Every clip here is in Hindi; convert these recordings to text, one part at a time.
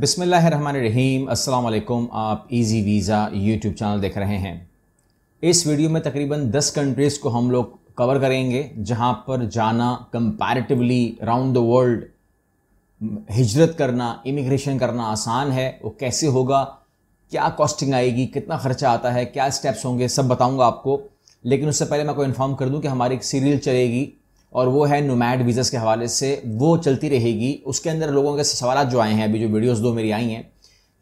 बिसमीम अल्लाम आप इजी वीज़ा यूट्यूब चैनल देख रहे हैं इस वीडियो में तकरीबन 10 कंट्रीज़ को हम लोग कवर करेंगे जहां पर जाना कंपैरेटिवली राउंड द वर्ल्ड हिजरत करना इमिग्रेशन करना आसान है वो कैसे होगा क्या कॉस्टिंग आएगी कितना खर्चा आता है क्या स्टेप्स होंगे सब बताऊंगा आपको लेकिन उससे पहले मैं आपको इन्फॉर्म कर दूं कि हमारी एक सीरियल चलेगी और वो है नोमैड वीज़स के हवाले से वो चलती रहेगी उसके अंदर लोगों के सवाल जो आए हैं अभी जो वीडियोस दो मेरी आई हैं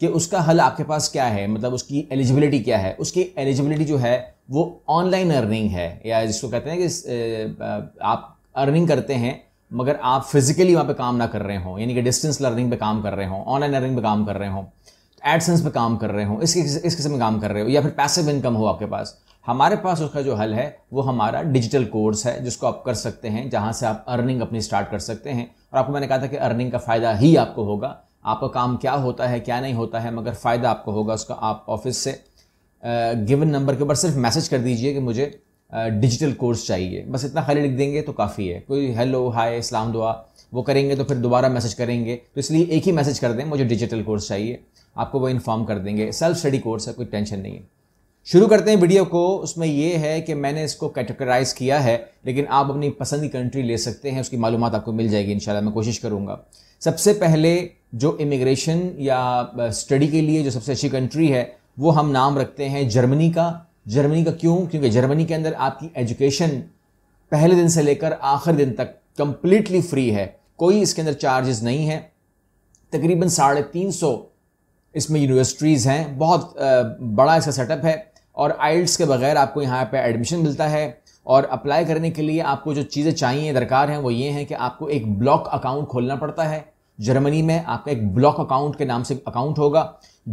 कि उसका हल आपके पास क्या है मतलब उसकी एलिजिबिलिटी क्या है उसकी एलिजिबिलिटी जो है वो ऑनलाइन अर्निंग है या जिसको कहते हैं कि आप अर्निंग करते हैं मगर आप फिज़िकली वहाँ पे काम ना कर रहे हो यानी कि डिस्टेंस लर्निंग पे काम कर रहे हो ऑनलाइन अर्निंग पे काम कर रहे हो एडसेंस पे काम कर रहे हो इस इस किस्म में काम कर रहे हो या फिर पैसिव इनकम हो आपके पास हमारे पास उसका जो हल है वो हमारा डिजिटल कोर्स है जिसको आप कर सकते हैं जहाँ से आप अर्निंग अपनी स्टार्ट कर सकते हैं और आपको मैंने कहा था कि अर्निंग का फ़ायदा ही आपको होगा आपका काम क्या होता है क्या नहीं होता है मगर फ़ायदा आपको होगा उसका आप ऑफिस से गिवन नंबर के ऊपर सिर्फ मैसेज कर दीजिए कि मुझे डिजिटल कोर्स चाहिए बस इतना खाली लिख देंगे तो काफ़ी है कोई हेलो हाय इस्लाम दुआ वो करेंगे तो फिर दोबारा मैसेज करेंगे तो इसलिए एक ही मैसेज कर दें मुझे डिजिटल कोर्स चाहिए आपको वो इन्फॉर्म कर देंगे सेल्फ स्टडी कोर्स है कोई टेंशन नहीं है शुरू करते हैं वीडियो को उसमें ये है कि मैंने इसको कैटेगराइज किया है लेकिन आप अपनी पसंद की कंट्री ले सकते हैं उसकी मालूम आपको मिल जाएगी इन मैं कोशिश करूँगा सबसे पहले जो इमिग्रेशन या स्टडी के लिए जो सबसे अच्छी कंट्री है वो हम नाम रखते हैं जर्मनी का जर्मनी का क्यों क्योंकि जर्मनी के अंदर आपकी एजुकेशन पहले दिन से लेकर आखिर दिन तक कंप्लीटली फ्री है कोई इसके अंदर चार्जेस नहीं है तकरीबन साढ़े तीन सौ इसमें यूनिवर्सिटीज़ हैं बहुत बड़ा इसका सेटअप है और आइल्स के बगैर आपको यहाँ पे एडमिशन मिलता है और अप्लाई करने के लिए आपको जो चीज़ें चाहिए दरकार हैं वो ये हैं कि आपको एक ब्लॉक अकाउंट खोलना पड़ता है जर्मनी में आपका एक ब्लॉक अकाउंट के नाम से अकाउंट होगा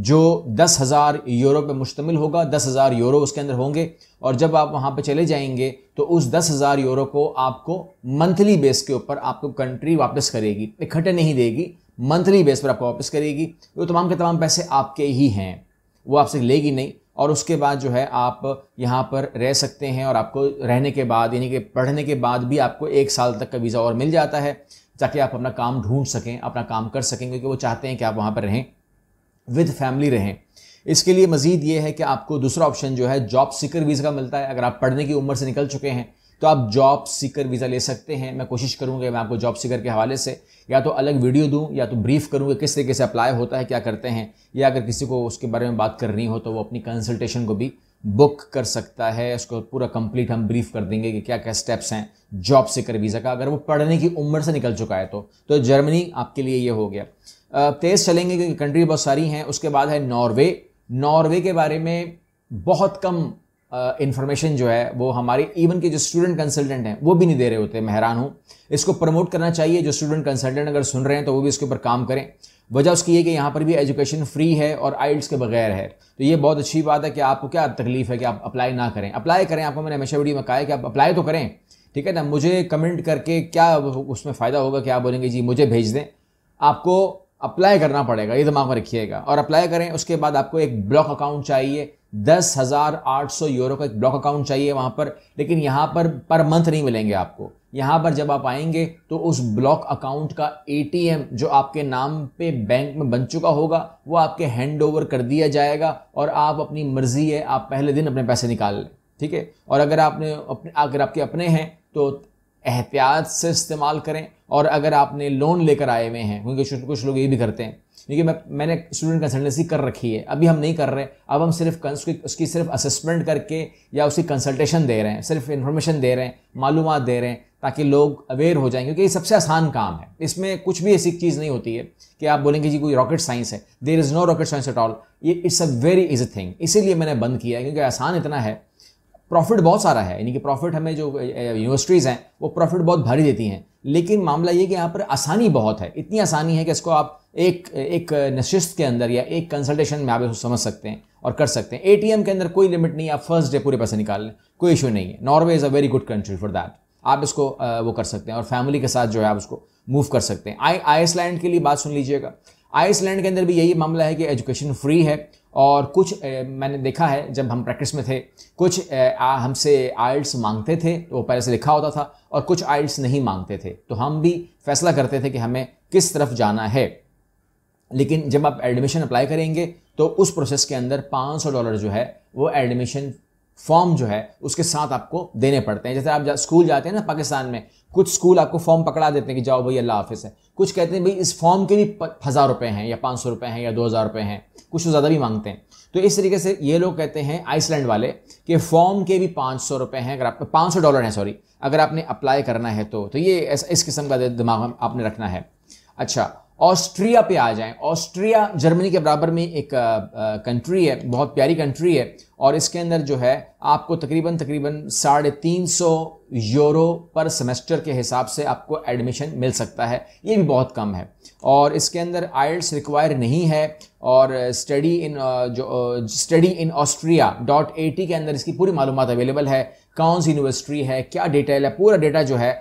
जो दस हज़ार यूरो पे मुश्तमिल होगा दस हज़ार यूरो उसके अंदर होंगे और जब आप वहाँ पे चले जाएंगे तो उस दस हज़ार यूरो को आपको मंथली बेस के ऊपर आपको कंट्री वापस करेगी इकट्ठे नहीं देगी मंथली बेस पर आपको वापस करेगी वो तमाम के तमाम पैसे आपके ही हैं वो आपसे लेगी नहीं और उसके बाद जो है आप यहाँ पर रह सकते हैं और आपको रहने के बाद यानी कि पढ़ने के बाद भी आपको एक साल तक का वीज़ा और मिल जाता है ताकि आप अपना काम ढूंढ सकें अपना काम कर सकें क्योंकि वो चाहते हैं कि आप वहाँ पर रहें विद फैमिली रहें इसके लिए मज़ीद ये है कि आपको दूसरा ऑप्शन जो है जॉब सीकर वीज़ा का मिलता है अगर आप पढ़ने की उम्र से निकल चुके हैं तो आप जॉब सीकर वीज़ा ले सकते हैं मैं कोशिश करूँगा मैं आपको जॉब सीकर के हवाले से या तो अलग वीडियो दूँ या तो ब्रीफ करूँगा किस तरीके से अप्लाई होता है क्या करते हैं या अगर किसी को उसके बारे में बात करनी हो तो वो अपनी कंसल्टेशन को भी बुक कर सकता है उसको पूरा कंप्लीट हम ब्रीफ कर देंगे कि क्या क्या स्टेप्स हैं जॉब सीकर वीज़ा का अगर वो पढ़ने की उम्र से निकल चुका है तो, तो जर्मनी आपके लिए ये हो गया तेज़ चलेंगे क्योंकि कंट्री बहुत सारी हैं उसके बाद है नॉर्वे नॉर्वे के बारे में बहुत कम इन्फॉर्मेशन जो है वो हमारे इवन के जो स्टूडेंट कंसल्टेंट हैं वो भी नहीं दे रहे होते मेहरान हूँ इसको प्रमोट करना चाहिए जो स्टूडेंट कंसल्टेंट अगर सुन रहे हैं तो वो भी इसके ऊपर काम करें वजह उसकी ये कि यहाँ पर भी एजुकेशन फ्री है और आइल्स के बगैर है तो ये बहुत अच्छी बात है कि आपको क्या तकलीफ है कि आप अप्लाई ना करें अप्लाई करें आपको मैंने हमेशा वीडियो में कहा है कि आप अप्लाई तो करें ठीक है ना मुझे कमेंट करके क्या उसमें फ़ायदा होगा कि आप बोलेंगे जी मुझे भेज दें आपको अप्लाई करना पड़ेगा ये दिमाग में रखिएगा और अप्लाई करें उसके बाद आपको एक ब्लॉक अकाउंट चाहिए दस हज़ार आठ सौ यूरो का एक ब्लॉक अकाउंट चाहिए वहाँ पर लेकिन यहाँ पर पर मंथ नहीं मिलेंगे आपको यहाँ पर जब आप आएंगे तो उस ब्लॉक अकाउंट का एटीएम जो आपके नाम पे बैंक में बन चुका होगा वो आपके हैंड ओवर कर दिया जाएगा और आप अपनी मर्ज़ी है आप पहले दिन अपने पैसे निकाल लें ठीक है और अगर आपने अपने अगर आपके अपने हैं तो एहतियात से इस्तेमाल करें और अगर आपने लोन लेकर आए हुए हैं क्योंकि कुछ लोग ये भी करते हैं क्योंकि मैं मैंने स्टूडेंट कंसल्टेंसी कर रखी है अभी हम नहीं कर रहे अब हम सिर्फ उसकी, उसकी सिर्फ असेसमेंट करके या उसकी कंसल्टेशन दे रहे हैं सिर्फ इन्फॉर्मेशन दे रहे हैं मालूम दे रहे हैं ताकि लोग अवेयर हो जाएं क्योंकि ये सबसे आसान काम है इसमें कुछ भी ऐसी चीज़ नहीं होती है कि आप बोलेंगे जी कोई रॉकेट साइंस है there is no rocket science at all ये it's a very easy thing इसीलिए मैंने बंद किया है क्योंकि आसान इतना है प्रॉफिट बहुत सारा है यानी कि प्रॉफिट हमें जो यूनिवर्सिटीज़ हैं वो प्रॉफिट बहुत भारी देती हैं लेकिन मामला ये कि यहाँ पर आसानी बहुत है इतनी आसानी है कि इसको आप एक एक नशिस्त के अंदर या एक कंसल्टेशन में आप इसको समझ सकते हैं और कर सकते हैं एटीएम के अंदर कोई लिमिट नहीं आप फर्स्ट डे पूरे पैसे निकाल लें कोई इशू नहीं है Norway is a very good country for that आप इसको वो कर सकते हैं और फैमिली के साथ जो है आप उसको मूव कर सकते हैं आई आइसलैंड के लिए बात सुन लीजिएगा आइसलैंड के अंदर भी यही मामला है कि एजुकेशन फ्री है और कुछ ए, मैंने देखा है जब हम प्रैक्टिस में थे कुछ हमसे आइल्स मांगते थे तो वो पहले से लिखा होता था और कुछ आइल्स नहीं मांगते थे तो हम भी फैसला करते थे कि हमें किस तरफ जाना है लेकिन जब आप एडमिशन अप्लाई करेंगे तो उस प्रोसेस के अंदर 500 सौ डॉलर जो है वो एडमिशन फॉर्म जो है उसके साथ आपको देने पड़ते हैं जैसे आप जा, स्कूल जाते हैं ना पाकिस्तान में कुछ स्कूल आपको फॉर्म पकड़ा देते हैं कि जाओ भाई अल्लाह हाफिज़ है कुछ कहते हैं भाई इस फॉर्म के लिए हज़ार रुपये हैं या पाँच सौ रुपये हैं या दो हज़ार रुपये हैं कुछ तो ज़्यादा भी मांगते हैं तो इस तरीके से ये लोग कहते हैं आइसलैंड वाले कि फॉर्म के भी पाँच सौ रुपये हैं अगर आप पाँच सौ डॉलर हैं सॉरी अगर आपने अप्लाई करना है तो तो ये इस किस्म का दिमाग आपने रखना है अच्छा ऑस्ट्रिया पे आ जाएं ऑस्ट्रिया जर्मनी के बराबर में एक कंट्री है बहुत प्यारी कंट्री है और इसके अंदर जो है आपको तकरीबन तकरीबन साढ़े तीन सौ यूरो पर सेमेस्टर के हिसाब से आपको एडमिशन मिल सकता है ये भी बहुत कम है और इसके अंदर आइल्स रिक्वायर नहीं है और स्टडी इन जो study in Austria dot A T के अंदर इसकी पूरी मालूम अवेलेबल है कौन सी यूनिवर्सिटी है क्या डेटा है पूरा डेटा जो है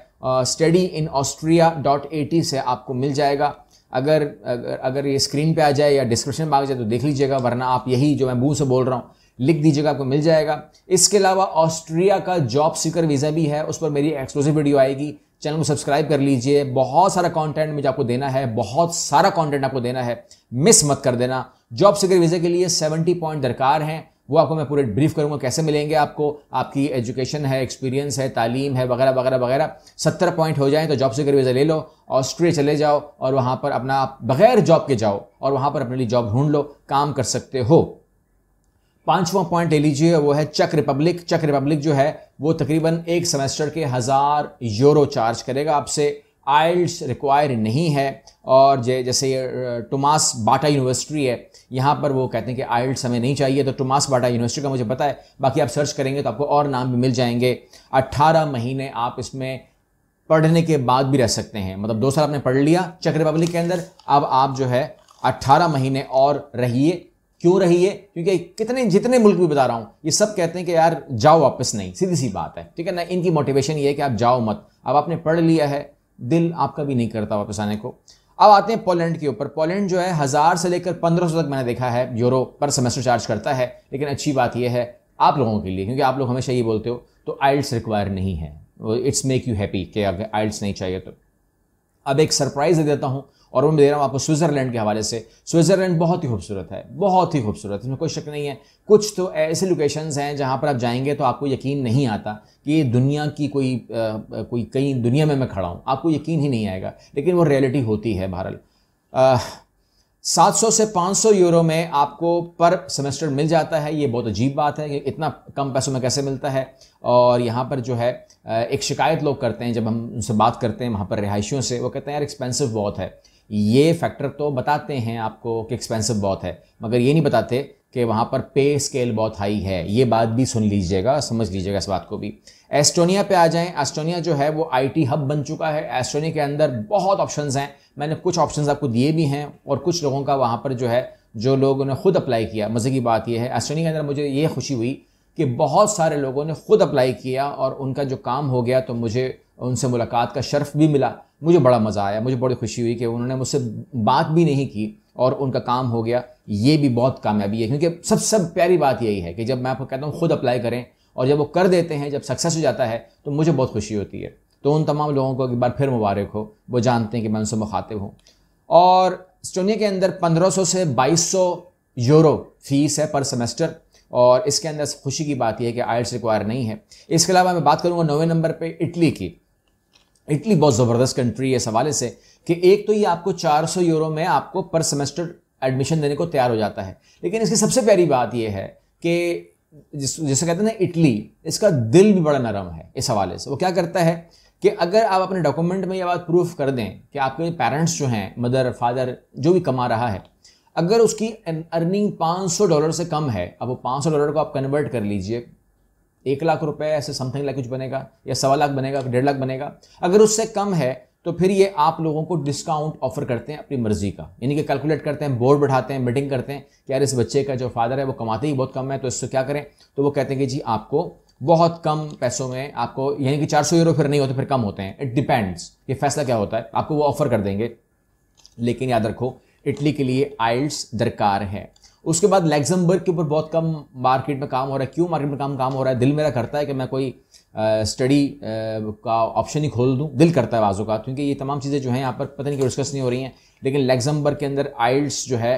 study in Austria dot A T से आपको मिल जाएगा अगर अगर, अगर ये स्क्रीन पे आ जाए या डिस्क्रिप्शन में आ जाए तो देख लीजिएगा वरना आप यही जो मैं मुंह से बोल रहा हूँ लिख दीजिएगा आपको मिल जाएगा इसके अलावा ऑस्ट्रिया का जॉब सीकर वीज़ा भी है उस पर मेरी एक्सक्लूसिव वीडियो आएगी चैनल को सब्सक्राइब कर लीजिए बहुत सारा कंटेंट मुझे आपको देना है बहुत सारा कंटेंट आपको देना है मिस मत कर देना जॉब सीकर वीज़ा के लिए सेवेंटी पॉइंट दरकार हैं वो आपको मैं पूरे ब्रीफ करूँगा कैसे मिलेंगे आपको आपकी एजुकेशन है एक्सपीरियंस है तालीम है वगैरह वगैरह वगैरह सत्तर पॉइंट हो जाए तो जॉब सिकर वीज़ा ले लो ऑस्ट्रेलिया चले जाओ और वहाँ पर अपना बगैर जॉब के जाओ और वहाँ पर अपने लिए जॉब ढूंढ लो काम कर सकते हो पांचवा पॉइंट ले लीजिए वो है चक रिपब्लिक चक रिपब्लिक जो है वो तकरीबन एक सेमेस्टर के हज़ार यूरो चार्ज करेगा आपसे आइल्स रिक्वायर नहीं है और जैसे टोमास बाटा यूनिवर्सिटी है यहाँ पर वो कहते हैं कि आइल्स हमें नहीं चाहिए तो टोमास बाटा यूनिवर्सिटी का मुझे पता है बाकी आप सर्च करेंगे तो आपको और नाम भी मिल जाएंगे अट्ठारह महीने आप इसमें पढ़ने के बाद भी रह सकते हैं मतलब दो साल आपने पढ़ लिया चेक रिपब्लिक के अंदर अब आप जो है अट्ठारह महीने और रहिए क्यों रहिए क्योंकि कितने जितने मुल्क भी बता रहा हूँ ये सब कहते हैं कि यार जाओ वापस नहीं सीधी सी बात है ठीक है ना इनकी मोटिवेशन ये है कि आप जाओ मत अब आपने पढ़ लिया है दिल आपका भी नहीं करता वापस आने को अब आते हैं पोलैंड के ऊपर पोलैंड जो है हज़ार से लेकर पंद्रह सौ तक मैंने देखा है यूरो पर सेमेस्टर चार्ज करता है लेकिन अच्छी बात यह है आप लोगों के लिए क्योंकि आप लोग हमेशा ये बोलते हो तो आइल्स रिक्वायर नहीं है इट्स मेक यू हैप्पी कि अगर आइल्स नहीं चाहिए तो अब एक सरप्राइज़ दे देता हूँ और वो मैं दे रहा हूँ आपको स्विट्ज़रलैंड के हवाले से स्विट्ज़रलैंड बहुत ही खूबसूरत है बहुत ही खूबसूरत इसमें कोई शक नहीं है कुछ तो ऐसे लोकेशंस हैं जहाँ पर आप जाएंगे तो आपको यकीन नहीं आता कि ये दुनिया की कोई आ, कोई कई दुनिया में मैं खड़ा हूँ आपको यकीन ही नहीं आएगा लेकिन वो रियलिटी होती है बहरल सात सौ से पाँच सौ यूरो में आपको पर सेमेस्टर मिल जाता है ये बहुत अजीब बात है कि इतना कम पैसों में कैसे मिलता है और यहाँ पर जो है एक शिकायत लोग करते हैं जब हम उनसे बात करते हैं वहाँ पर रिहायशियों से वो कहते हैं यार एक्सपेंसिव बहुत है ये फैक्टर तो बताते हैं आपको कि एक्सपेंसिव बहुत है मगर ये नहीं बताते कि वहाँ पर पे स्केल बहुत हाई है ये बात भी सुन लीजिएगा समझ लीजिएगा इस बात को भी एस्टोनिया पे आ जाएं एस्टोनिया जो है वो आईटी हब बन चुका है एस्टोनिया के अंदर बहुत ऑप्शंस हैं मैंने कुछ ऑप्शंस आपको दिए भी हैं और कुछ लोगों का वहाँ पर जो है जो लोग उन्हें खुद अप्लाई किया मज़े की बात यह है एस्टोनिया के अंदर मुझे ये खुशी हुई कि बहुत सारे लोगों ने खुद अप्लाई किया और उनका जो काम हो गया तो मुझे उनसे मुलाकात का शर्फ भी मिला मुझे बड़ा मज़ा आया मुझे बड़ी खुशी हुई कि उन्होंने मुझसे बात भी नहीं की और उनका काम हो गया ये भी बहुत कामयाबी है क्योंकि सब सब प्यारी बात यही है कि जब मैं आपको कहता हूँ खुद अप्लाई करें और जब वो कर देते हैं जब सक्सेस हो जाता है तो मुझे बहुत खुशी होती है तो उन तमाम लोगों को एक बार फिर मुबारक हो वो जानते हैं कि मैं उनसे मुखातिब हूँ और स्टोनिया के अंदर 1500 से 2200 यूरो फीस है पर सेमेस्टर और इसके अंदर खुशी की बात यह है कि आयल्स रिक्वायर नहीं है इसके अलावा मैं बात करूँगा नौवें नंबर पर इटली की इटली बहुत ज़बरदस्त कंट्री है इस हवाले से कि एक तो ये आपको 400 यूरो में आपको पर सेमेस्टर एडमिशन देने को तैयार हो जाता है लेकिन इसकी सबसे प्यारी बात यह है कि जिस जैसे कहते हैं ना इटली इसका दिल भी बड़ा नरम है इस हवाले से वो क्या करता है कि अगर आप अपने डॉक्यूमेंट में ये बात प्रूफ कर दें कि आपके पेरेंट्स जो हैं मदर फादर जो भी कमा रहा है अगर उसकी अर्निंग 500 डॉलर से कम है अब वो 500 डॉलर को आप कन्वर्ट कर लीजिए एक लाख रुपए ऐसे समथिंग लाइक कुछ बनेगा या सवा लाख बनेगा डेढ़ लाख बनेगा अगर उससे कम है तो फिर ये आप लोगों को डिस्काउंट ऑफर करते हैं अपनी मर्जी का यानी कि कैलकुलेट करते हैं बोर्ड बैठाते हैं मीटिंग करते हैं कि यार इस बच्चे का जो फादर है वो कमाते ही बहुत कम है तो इससे क्या करें तो वो कहते हैं कि जी आपको बहुत कम पैसों में आपको यानी कि 400 यूरो फिर नहीं होते फिर कम होते हैं इट डिपेंड्स ये फैसला क्या होता है आपको वो ऑफर कर देंगे लेकिन याद रखो इटली के लिए आइल्स दरकार है उसके बाद लेग्जमबर्ग के ऊपर बहुत कम मार्केट में काम हो रहा है क्यों मार्केट में काम काम हो रहा है दिल मेरा करता है कि मैं कोई स्टडी का ऑप्शन ही खोल दूँ दिल करता है बाजू का क्योंकि ये तमाम चीज़ें जो हैं यहाँ पर पता नहीं क्यों डिस्कस नहीं हो रही हैं लेकिन लेग्जमबर्ग के अंदर आइल्स जो है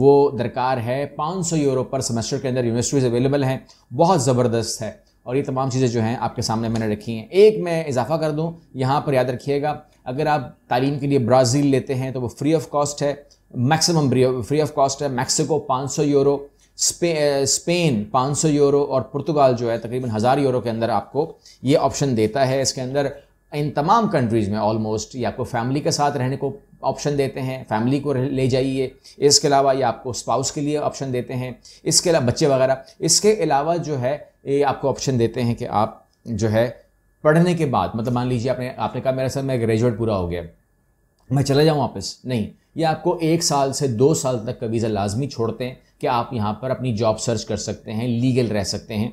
वो दरकार है 500 यूरो पर सेमेस्टर के अंदर यूनिवर्सिटीज़ अवेलेबल हैं बहुत ज़बरदस्त है और ये तमाम चीज़ें जो हैं आपके सामने मैंने रखी हैं एक मैं इजाफा कर दूँ यहाँ पर याद रखिएगा अगर आप तालीम के लिए ब्राज़ील लेते हैं तो वो फ्री ऑफ कॉस्ट है मैक्सिमम फ्री ऑफ कॉस्ट है मैक्सिको 500 यूरो स्पेन 500 यूरो और पुर्तगाल जो है तकरीबन हज़ार यूरो के अंदर आपको ये ऑप्शन देता है इसके अंदर इन तमाम कंट्रीज़ में ऑलमोस्ट ये आपको फैमिली के साथ रहने को ऑप्शन देते हैं फैमिली को ले जाइए इसके अलावा ये आपको स्पाउस के लिए ऑप्शन देते हैं इसके अलावा बच्चे वगैरह इसके अलावा जो है ये आपको ऑप्शन देते हैं कि आप जो है पढ़ने के बाद मतलब मान लीजिए आपने आपने कहा मेरा सर मैं ग्रेजुएट पूरा हो गया मैं चला जाऊँ वापस नहीं ये आपको एक साल से दो साल तक का वीज़ा लाजमी छोड़ते हैं कि आप यहाँ पर अपनी जॉब सर्च कर सकते हैं लीगल रह सकते हैं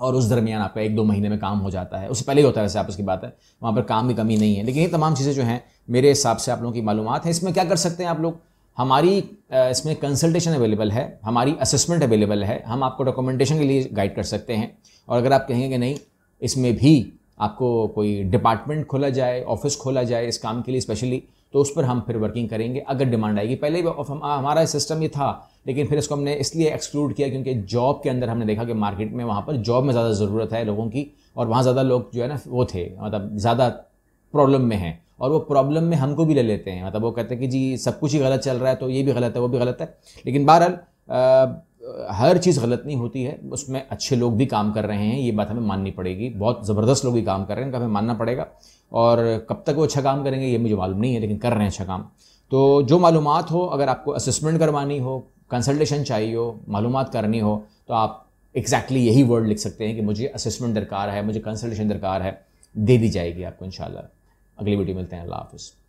और उस दरमियान आपका एक दो महीने में काम हो जाता है उससे पहले ही होता है वैसे आप उसकी बात है वहाँ पर काम की कमी नहीं है लेकिन ये तमाम चीज़ें जो हैं मेरे हिसाब से आप लोगों की मालूम है इसमें क्या कर सकते हैं आप लोग हमारी इसमें कंसल्टेशन अवेलेबल है हमारी असेसमेंट अवेलेबल है हम आपको डॉक्यूमेंटेशन के लिए गाइड कर सकते हैं और अगर आप कहेंगे कि नहीं इसमें भी आपको कोई डिपार्टमेंट खोला जाए ऑफिस खोला जाए इस काम के लिए स्पेशली तो उस पर हम फिर वर्किंग करेंगे अगर डिमांड आएगी पहले हम, हमारा सिस्टम ये था लेकिन फिर इसको हमने इसलिए एक्सक्लूड किया क्योंकि जॉब के अंदर हमने देखा कि मार्केट में वहाँ पर जॉब में ज़्यादा ज़रूरत है लोगों की और वहाँ ज़्यादा लोग जो है ना वो थे मतलब ज़्यादा प्रॉब्लम में हैं और वो प्रॉब्लम में हमको भी ले लेते हैं मतलब वो कहते हैं कि जी सब कुछ ही गलत चल रहा है तो ये भी गलत है वो भी गलत है लेकिन बहरहाल हर चीज़ गलत नहीं होती है उसमें अच्छे लोग भी काम कर रहे हैं ये बात हमें माननी पड़ेगी बहुत ज़बरदस्त लोग भी काम कर रहे हैं उनका हमें मानना पड़ेगा और कब तक वो अच्छा काम करेंगे ये मुझे मालूम नहीं है लेकिन कर रहे हैं अच्छा काम तो जो मालूम हो अगर आपको असेसमेंट करवानी हो कंसल्टेशन चाहिए हो मालूम करनी हो तो आप एग्जैक्टली exactly यही वर्ड लिख सकते हैं कि मुझे असेसमेंट दरकार है मुझे कंसल्टेशन दरकार है दे दी जाएगी आपको इन अगली वीडियो मिलते हैं अल्लाह हाफिज़